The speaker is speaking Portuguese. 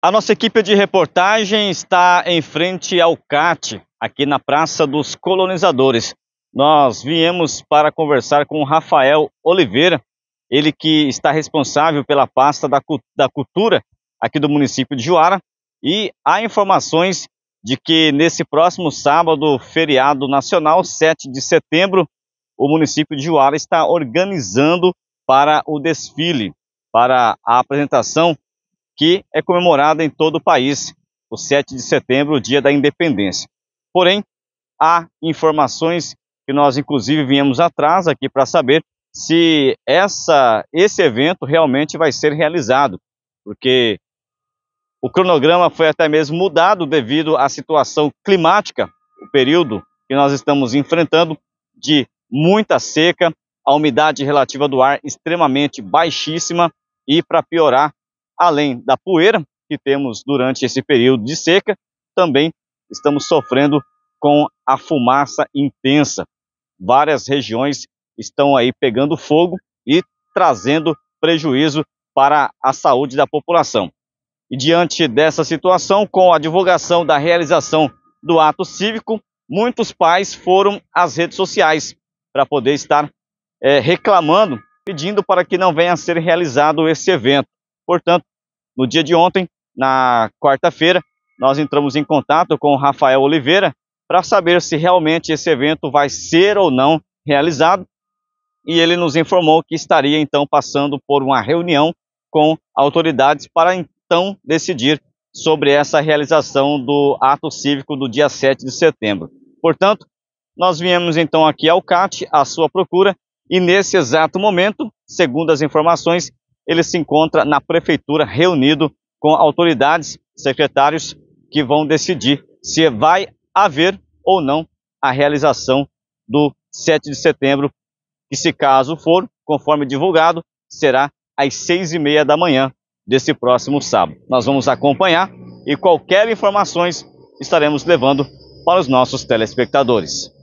A nossa equipe de reportagem está em frente ao CAT, aqui na Praça dos Colonizadores. Nós viemos para conversar com o Rafael Oliveira, ele que está responsável pela pasta da, da cultura aqui do município de Juara. E há informações de que nesse próximo sábado, feriado nacional, 7 de setembro, o município de Juara está organizando para o desfile, para a apresentação que é comemorada em todo o país, o 7 de setembro, o dia da independência. Porém, há informações que nós, inclusive, viemos atrás aqui para saber se essa, esse evento realmente vai ser realizado, porque o cronograma foi até mesmo mudado devido à situação climática, o período que nós estamos enfrentando de muita seca, a umidade relativa do ar extremamente baixíssima e, para piorar, além da poeira que temos durante esse período de seca, também estamos sofrendo com a fumaça intensa. Várias regiões estão aí pegando fogo e trazendo prejuízo para a saúde da população. E diante dessa situação, com a divulgação da realização do ato cívico, muitos pais foram às redes sociais para poder estar é, reclamando, pedindo para que não venha a ser realizado esse evento. Portanto, no dia de ontem, na quarta-feira, nós entramos em contato com o Rafael Oliveira para saber se realmente esse evento vai ser ou não realizado. E ele nos informou que estaria então passando por uma reunião com autoridades para então decidir sobre essa realização do ato cívico do dia 7 de setembro. Portanto, nós viemos então aqui ao CAT à sua procura e nesse exato momento, segundo as informações, ele se encontra na prefeitura reunido com autoridades, secretários que vão decidir se vai haver ou não a realização do 7 de setembro, que se caso for, conforme divulgado, será às seis e meia da manhã desse próximo sábado. Nós vamos acompanhar e qualquer informações estaremos levando para os nossos telespectadores.